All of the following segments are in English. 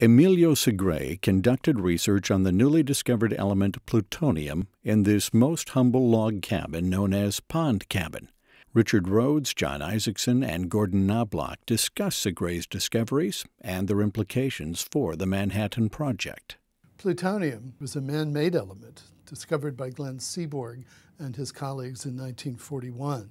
Emilio Segre conducted research on the newly discovered element plutonium in this most humble log cabin known as Pond Cabin. Richard Rhodes, John Isaacson, and Gordon Knobloch discuss Segre's discoveries and their implications for the Manhattan Project. Plutonium was a man-made element discovered by Glenn Seaborg and his colleagues in 1941.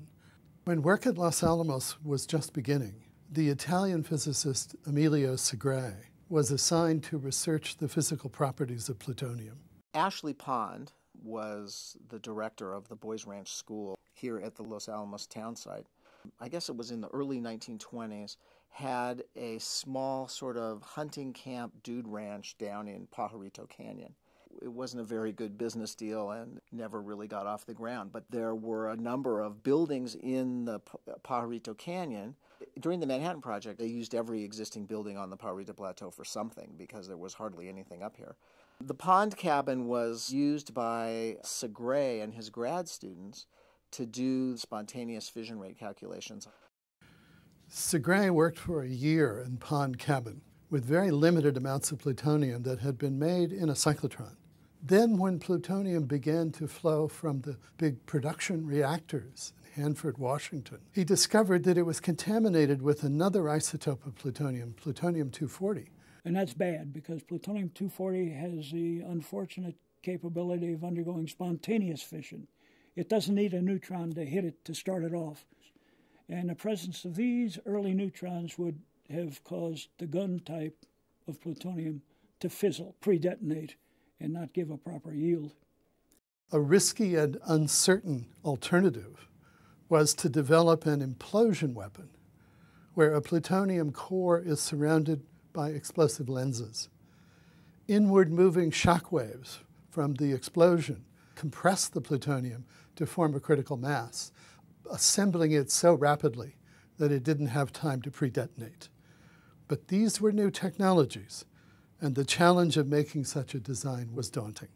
When work at Los Alamos was just beginning, the Italian physicist Emilio Segre was assigned to research the physical properties of plutonium. Ashley Pond was the director of the Boys Ranch School here at the Los Alamos townsite. I guess it was in the early 1920s, had a small sort of hunting camp dude ranch down in Pajarito Canyon it wasn't a very good business deal and never really got off the ground. But there were a number of buildings in the Pajarito Canyon. During the Manhattan Project, they used every existing building on the Pajarito Plateau for something because there was hardly anything up here. The pond cabin was used by Segre and his grad students to do spontaneous fission rate calculations. Segre worked for a year in Pond Cabin with very limited amounts of plutonium that had been made in a cyclotron. Then when plutonium began to flow from the big production reactors in Hanford, Washington, he discovered that it was contaminated with another isotope of plutonium, plutonium-240. And that's bad because plutonium-240 has the unfortunate capability of undergoing spontaneous fission. It doesn't need a neutron to hit it to start it off. And the presence of these early neutrons would have caused the gun type of plutonium to fizzle, pre detonate and not give a proper yield. A risky and uncertain alternative was to develop an implosion weapon where a plutonium core is surrounded by explosive lenses. Inward moving shock waves from the explosion compress the plutonium to form a critical mass, assembling it so rapidly that it didn't have time to pre detonate. But these were new technologies and the challenge of making such a design was daunting.